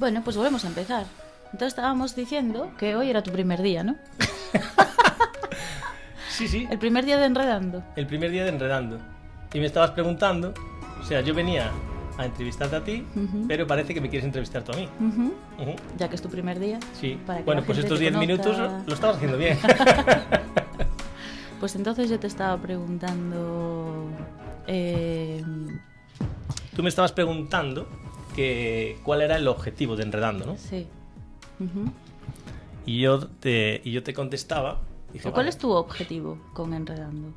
Bueno, pues volvemos a empezar. Entonces estábamos diciendo que hoy era tu primer día, ¿no? sí, sí. El primer día de Enredando. El primer día de Enredando. Y me estabas preguntando, o sea, yo venía a entrevistarte a ti, pero parece que me quieres entrevistar tú a mí. Ya que es tu primer día. Sí. bueno, pues estos 10 minutos lo estabas haciendo bien. pues entonces yo te estaba preguntando... Eh, tú me estabas preguntando que, cuál era el objetivo de Enredando, ¿no? Sí. y, yo te, y yo te contestaba. ¿Cuál es tu objetivo con Enredando?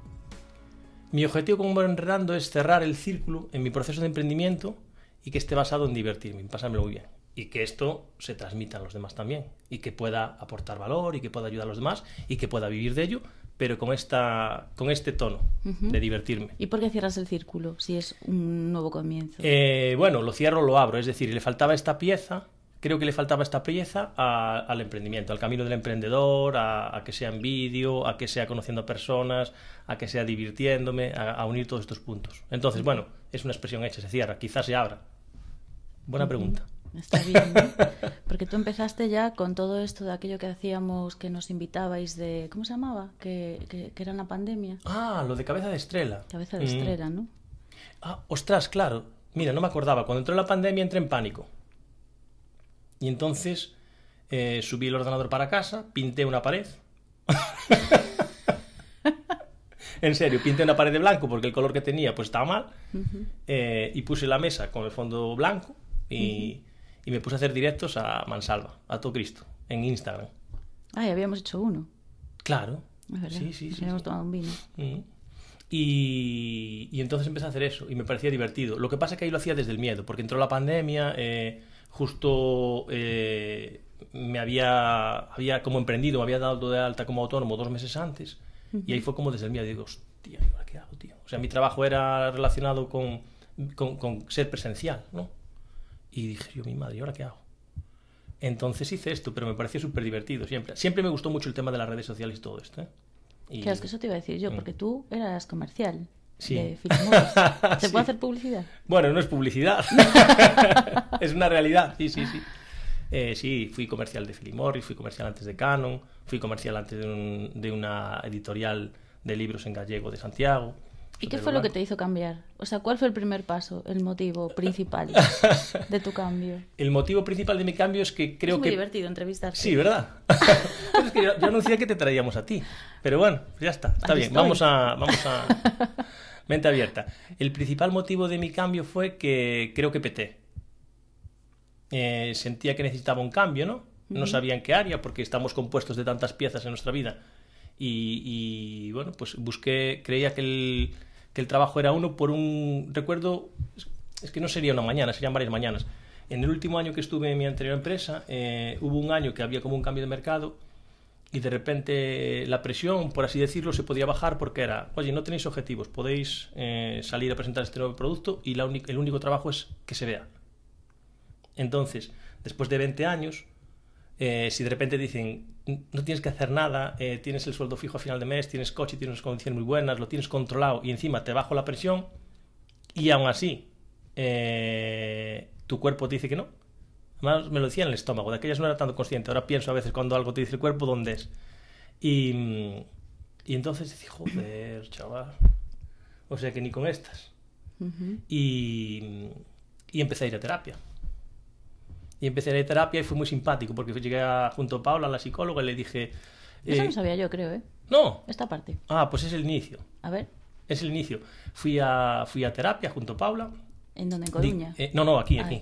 Mi objetivo con Enredando es cerrar el círculo en mi proceso de emprendimiento y que esté basado en divertirme, en pasármelo muy bien. Y que esto se transmita a los demás también. Y que pueda aportar valor y que pueda ayudar a los demás y que pueda vivir de ello pero con, este tono de divertirme. ¿Y por qué cierras el círculo si es un nuevo comienzo? Eh, bueno, lo cierro, lo abro, es decir, le faltaba esta pieza, creo que le faltaba esta pieza al emprendimiento, al camino del emprendedor, a, que sea en vídeo, a que sea conociendo personas, a que sea divirtiéndome, a, unir todos estos puntos. Entonces, bueno, es una expresión hecha, se cierra, quizás se abra. Buena pregunta está bien, ¿no? Porque tú empezaste ya con todo esto de aquello que hacíamos, que nos invitabais de... ¿Cómo se llamaba? Que, era una pandemia. Ah, lo de cabeza de estrella. Cabeza de mm. estrella, ¿no? Ah, ostras, claro. Mira, no me acordaba. Cuando entró la pandemia entré en pánico. Y entonces eh, subí el ordenador para casa, pinté una pared. en serio, pinté una pared de blanco porque el color que tenía pues estaba mal. Eh, y puse la mesa con el fondo blanco y, y me puse a hacer directos a Mansalva, a todo Cristo, en Instagram. Ah, y habíamos hecho uno. Claro. Sí, sí, sí. Habíamos tomado un vino. Mm. Y, y, entonces empecé a hacer eso y me parecía divertido. Lo que pasa es que ahí lo hacía desde el miedo, porque entró la pandemia, eh, justo eh, me había, había como emprendido, me había dado de alta como autónomo dos meses antes, y ahí fue como desde el miedo. digo, hostia, qué hago, tío? O sea, mi trabajo era relacionado con, con ser presencial, ¿no? Y dije yo, mi madre, ¿y ahora qué hago? Entonces hice esto, pero me pareció súper divertido siempre. Siempre me gustó mucho el tema de las redes sociales y todo esto. ¿eh? Claro, es que eso te iba a decir yo, mm. porque tú eras comercial. Sí. De ¿Se puede hacer publicidad? Bueno, no es publicidad. es una realidad, sí, sí, sí. Eh, sí, fui comercial de y fui comercial antes de Canon, fui comercial antes de una editorial de libros en gallego de Santiago. ¿Y qué fue lo que te hizo cambiar? O sea, ¿cuál fue el primer paso, el motivo principal de tu cambio? El motivo principal de mi cambio es que creo es muy divertido entrevistarte. Sí, ¿verdad? Pues yo, anuncié que te traíamos a ti. Pero bueno, ya está, está bien. Vamos a... Vamos a... Mente abierta. El principal motivo de mi cambio fue que creo que peté. Eh, sentía que necesitaba un cambio, ¿no? No sabía en qué área, porque estamos compuestos de tantas piezas en nuestra vida. y, bueno, pues busqué, creía que el, que el trabajo era uno por un... Recuerdo, es que no sería una mañana, serían varias mañanas. En el último año que estuve en mi anterior empresa, eh, hubo un año que había como un cambio de mercado y de repente la presión, por así decirlo, se podía bajar porque era, oye, no tenéis objetivos, podéis eh, salir a presentar este nuevo producto y el único trabajo es que se vea. Entonces, después de 20 años, eh, si de repente dicen, no tienes que hacer nada, eh, tienes el sueldo fijo a final de mes, tienes coche, tienes unas condiciones muy buenas, lo tienes controlado y encima te bajo la presión y aún así eh, tu cuerpo te dice que no. Además me lo decía en el estómago, de aquellas no era tanto consciente, ahora pienso a veces cuando algo te dice el cuerpo, ¿dónde es? Y, y entonces dije, joder, chaval, o sea que ni con estas. y, y empecé a ir a terapia y empecé terapia y fue muy simpático porque llegué a, junto a Paula, la psicóloga, y le dije... Eso eh, no sabía yo, creo, ¿eh? No. Esta parte. Ah, pues es el inicio. A ver. Es el inicio. Fui a, fui a terapia junto a Paula. ¿En dónde? ¿En Coruña? Eh, no, no, aquí, ah, aquí.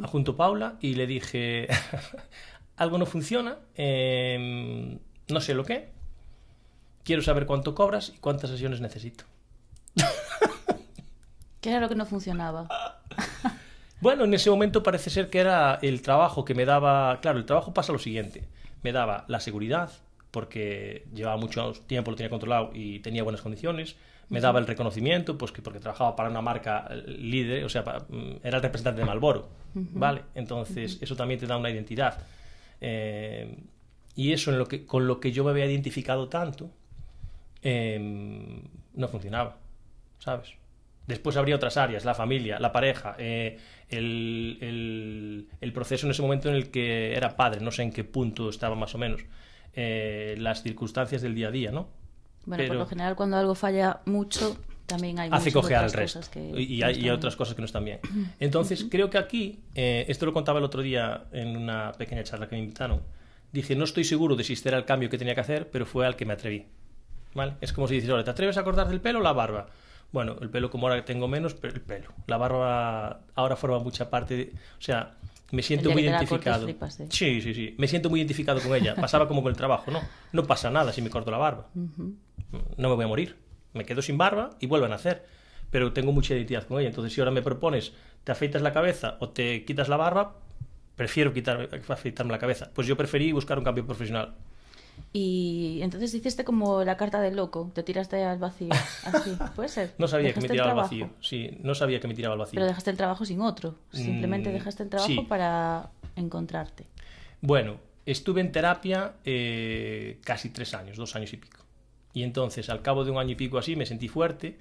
a junto a Paula y le dije, algo no funciona, em, no sé lo que, quiero saber cuánto cobras y cuántas sesiones necesito. ¿Qué era lo que no funcionaba? Bueno, en ese momento parece ser que era el trabajo que me daba. Claro, el trabajo pasa lo siguiente: me daba la seguridad, porque llevaba mucho tiempo, lo tenía controlado y tenía buenas condiciones. Me daba el reconocimiento, pues que porque trabajaba para una marca eh, líder, o sea, mm, era el representante de Malboro, ¿vale? Entonces, eso también te da una identidad. Eh, y eso en lo que, con lo que yo me había identificado tanto, em, no funcionaba, ¿sabes? Después habría otras áreas, la familia, la pareja, eh, el, proceso en ese momento en el que era padre, no sé en qué punto estaba más o menos, eh, las circunstancias del día a día, ¿no? Bueno, Pero... por lo general cuando algo falla mucho, también hay hace cojear al resto y, hay, otras cosas que no están bien. Entonces, creo que aquí, eh, esto lo contaba el otro día en una pequeña charla que me invitaron, dije, no estoy seguro de si este era el cambio que tenía que hacer, pero fue al que me atreví. ¿Vale? Es como si dices, ahora, ¿te atreves a cortarte el pelo o la barba? Bueno, el pelo como ahora tengo menos, pero el pelo. La barba ahora forma mucha parte, de, o sea, me siento muy identificado. ¿eh? Sí, sí, sí. Me siento muy identificado con ella. Pasaba como con el trabajo, ¿no? No pasa nada si me corto la barba. No me voy a morir. Me quedo sin barba y vuelvo a nacer. Pero tengo mucha identidad con ella. Entonces, si ahora me propones, te afeitas la cabeza o te quitas la barba, prefiero quitarme, afeitarme la cabeza. Pues yo preferí buscar un cambio profesional. Y entonces hiciste como la carta del loco, te tiraste al vacío, así, ¿puede ser? No sabía que me tiraba al vacío, sí, no sabía que me tiraba al vacío. Pero dejaste el trabajo sin otro, simplemente mm, dejaste el trabajo para encontrarte. Bueno, estuve en terapia eh, casi tres años, dos años y pico. Y entonces, al cabo de un año y pico así, me sentí fuerte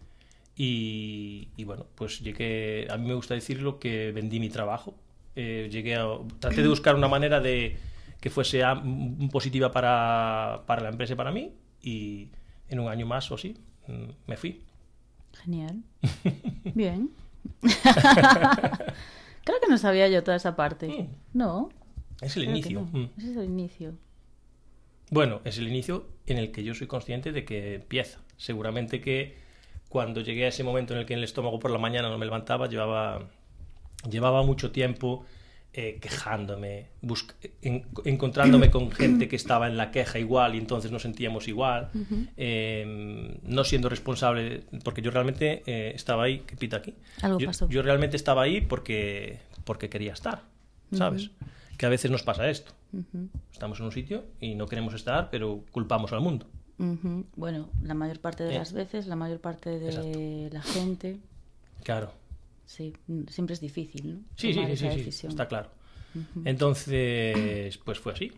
y, bueno, pues llegué, a mí me gusta decirlo, que vendí mi trabajo. Eh, llegué traté de buscar una manera de que fuese mm, positiva para, para la empresa y para mí. Y en un año más o sí mm, me fui. Genial. Bien. Creo que no sabía yo toda esa parte. Mm. No. Es el inicio. Ese es el inicio. Bueno, es el inicio en el que yo soy consciente de que empieza. Seguramente que cuando llegué a ese momento en el que en el estómago por la mañana no me levantaba, llevaba, llevaba mucho tiempo eh, quejándome, encontrándome con gente que estaba en la queja igual y entonces nos sentíamos igual, em, no siendo responsable, porque yo realmente eh, estaba ahí, que pita aquí, ¿Algo yo, pasó? yo, realmente estaba ahí porque, porque quería estar, ¿sabes? Que a veces nos pasa esto, estamos en un sitio y no queremos estar, pero culpamos al mundo. Bueno, la mayor parte de eh. las veces, la mayor parte de la gente. Claro. Sí, mm, siempre es difícil, ¿no? Sí, sí, sí, está claro. Entonces, pues fue así.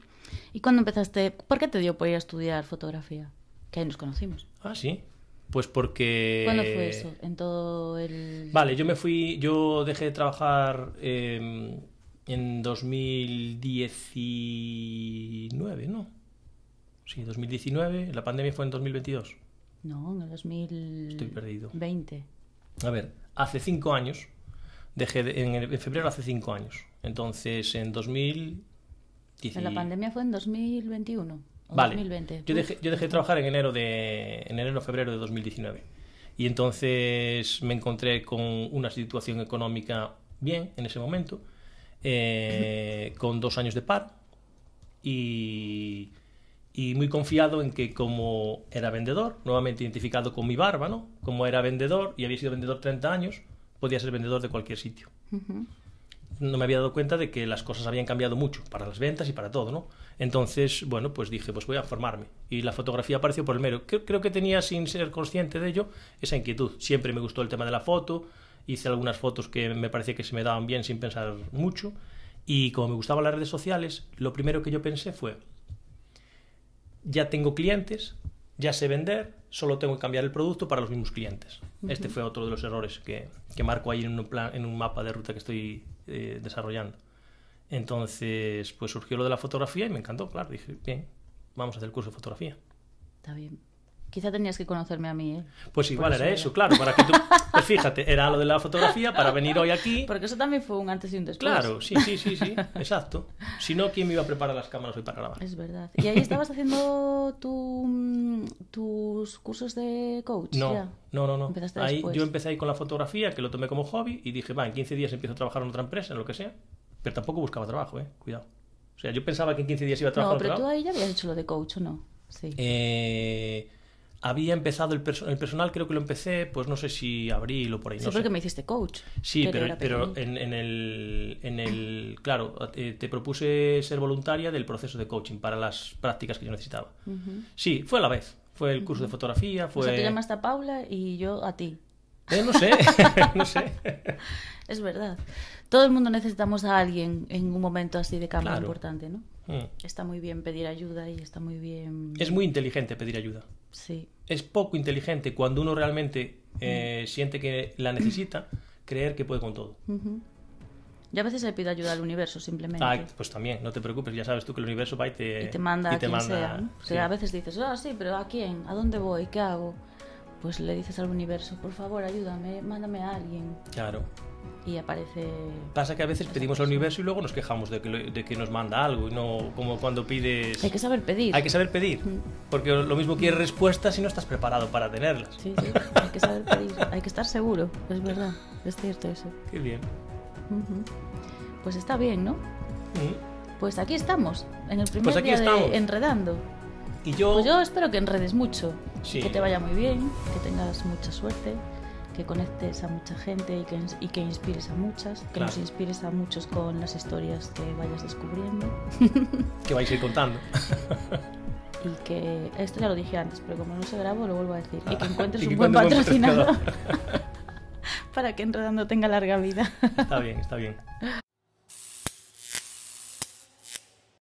¿Y cuándo empezaste? ¿Por qué te dio por ir a estudiar fotografía? Que ahí nos conocimos. Ah, sí. Pues porque. ¿Cuándo fue eso? En todo el. Vale, yo me fui. Yo dejé de trabajar em, en 2019, ¿no? Sí, 2019. La pandemia fue en 2022. No, en el 2020. Estoy perdido. 20. A ver, hace cinco años, dejé en, febrero hace cinco años. Entonces, en 2010. La pandemia fue en 2021. vale. 2020. Yo dejé, yo dejé de trabajar en enero de en enero febrero de 2019 y entonces me encontré con una situación económica bien en ese momento, eh, con dos años de par y y muy confiado en que como era vendedor, nuevamente identificado con mi barba, ¿no? Como era vendedor y había sido vendedor 30 años, podía ser vendedor de cualquier sitio. No me había dado cuenta de que las cosas habían cambiado mucho para las ventas y para todo, ¿no? Entonces, bueno, pues dije, pues voy a formarme. Y la fotografía apareció por el mero. creo que tenía, sin ser consciente de ello, esa inquietud. Siempre me gustó el tema de la foto, hice algunas fotos que me parecía que se me daban bien sin pensar mucho. Y como me gustaban las redes sociales, lo primero que yo pensé fue, ya tengo clientes, ya sé vender, solo tengo que cambiar el producto para los mismos clientes. Este fue otro de los errores que, que marco ahí en un, en un mapa de ruta que estoy eh, desarrollando. Entonces, pues surgió lo de la fotografía y me encantó, claro, dije, bien, vamos a hacer el curso de fotografía. Está bien. Quizá tenías que conocerme a mí. ¿eh? Pues igual era eso, claro, para que tú... Pues fíjate, era lo de la fotografía para venir hoy aquí. Porque eso también fue un antes y un después. Claro, sí, sí, sí, sí, exacto. Si no, ¿quién me iba a preparar las cámaras hoy para grabar? Es verdad. ¿Y ahí estabas haciendo tus cursos de coach? No, no, no. no. ahí, yo empecé ahí con la fotografía, que lo tomé como hobby, y dije, va, en 15 días empiezo a trabajar en otra empresa, en lo que sea. Pero tampoco buscaba trabajo, ¿eh? Cuidado. O sea, yo pensaba que en 15 días iba a trabajar. No, pero tú ahí ya habías hecho lo de coach, ¿o no? Sí. Eh había empezado el, personal, creo que lo empecé, pues no sé si abril o por ahí. Sí, no porque me hiciste coach. Sí, pero, en, el, en el. Claro, eh, te, propuse ser voluntaria del proceso de coaching para las prácticas que yo necesitaba. Sí, fue a la vez. Fue el curso de fotografía, fue. O sea, tú llamaste a Paula y yo a ti. Eh, no sé, no sé. Es verdad. Todo el mundo necesitamos a alguien en un momento así de cambio importante, ¿no? Mm. Está muy bien pedir ayuda y está muy bien. Es muy inteligente pedir ayuda. Es poco inteligente cuando uno realmente eh, siente que la necesita, creer que puede con todo. y a veces le pido ayuda al universo, simplemente. Ah, pues también, no te preocupes, ya sabes tú que el universo va y te, manda a quien sea. a veces dices, ah, sí, pero ¿a quién? ¿A dónde voy? ¿Qué hago? Pues le dices al universo, por favor, ayúdame, mándame a alguien. Claro y aparece... Pasa que a veces pedimos al universo y luego nos quejamos de que, de que, nos manda algo y no como cuando pides... Hay que saber pedir. Hay que saber pedir, mm. porque lo mismo quieres respuestas si no estás preparado para tenerlas. Sí, sí, hay que saber pedir, hay que estar seguro, es verdad, es cierto eso. Qué bien. Pues está bien, ¿no? Mm. Pues aquí estamos, en el primer pues aquí día estamos. de Enredando. Y yo... Pues yo espero que enredes mucho, sí. que te vaya muy bien, que tengas mucha suerte, que conectes a mucha gente y que, inspires a muchas, que nos inspires a muchos con las historias que vayas descubriendo. que vais a ir contando. y que, esto ya lo dije antes, pero como no se grabó lo vuelvo a decir, y que ah, encuentres un buen patrocinador para que Enredando tenga larga vida. está bien, está bien.